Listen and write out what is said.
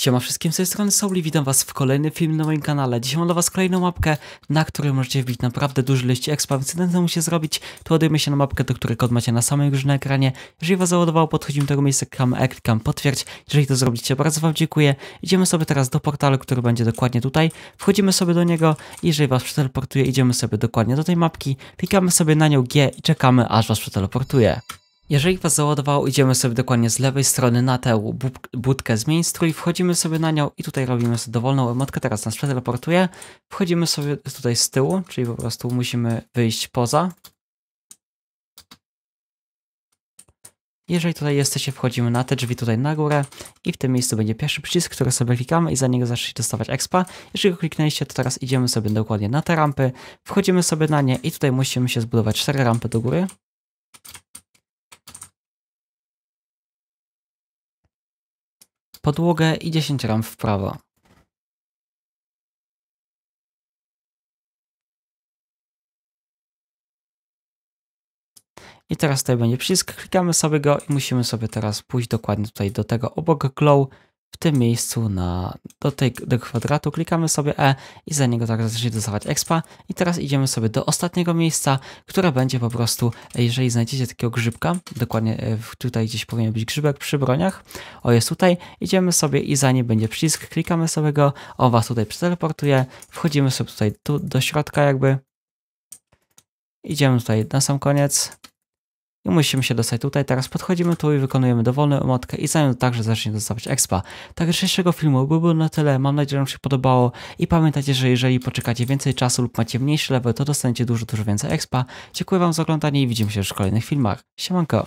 Siema wszystkim, z tej strony Souli, witam was w kolejnym filmie na moim kanale. Dzisiaj mam dla was kolejną mapkę, na której możecie wbić naprawdę duży liść expa, więc jeden co musicie zrobić, to ładujemy się na mapkę, do której kod macie na samej górze na ekranie. Jeżeli was załadowało, podchodzimy do tego miejsca, klikamy E, klikam potwierdź. Jeżeli to zrobicie, bardzo wam dziękuję. Idziemy sobie teraz do portalu, który będzie dokładnie tutaj. Wchodzimy sobie do niego, jeżeli was przeteleportuje, idziemy sobie dokładnie do tej mapki, klikamy sobie na nią G i czekamy, aż was przeteleportuje. Jeżeli was załadowało, idziemy sobie dokładnie z lewej strony na tę budkę z main strój, wchodzimy sobie na nią i tutaj robimy sobie dowolną emotkę, teraz nas przeteleportuje. Wchodzimy sobie tutaj z tyłu, czyli po prostu musimy wyjść poza. Jeżeli tutaj jesteście, wchodzimy na te drzwi tutaj na górę i w tym miejscu będzie pierwszy przycisk, który sobie klikamy i za niego zaczniecie dostawać expa. Jeżeli go kliknęliście, to teraz idziemy sobie dokładnie na te rampy, wchodzimy sobie na nie i tutaj musimy się zbudować cztery rampy do góry. podłogę i 10 ram w prawo. I teraz tutaj będzie przycisk, klikamy sobie go i musimy sobie teraz pójść dokładnie tutaj do tego obok glow w tym miejscu na, do do kwadratu klikamy sobie E i za niego tak zacznie dostawać expa i teraz idziemy sobie do ostatniego miejsca, które będzie po prostu, jeżeli znajdziecie takiego grzybka, dokładnie e, tutaj gdzieś powinien być grzybek przy broniach, o jest tutaj, idziemy sobie i za nim będzie przycisk, klikamy sobie go, on was tutaj przeteleportuje, wchodzimy sobie tutaj tu, do środka jakby, idziemy tutaj na sam koniec, i musimy się dostać tutaj. Teraz podchodzimy tu i wykonujemy dowolną emotkę i zanim także zacznie dostawać expa. Także dzisiejszego filmu byłby na tyle. Mam nadzieję, że Wam się podobało i pamiętajcie, że jeżeli poczekacie więcej czasu lub macie mniejszy level, to dostaniecie dużo, dużo więcej expa. Dziękuję Wam za oglądanie i widzimy się już w kolejnych filmach. Siemanko!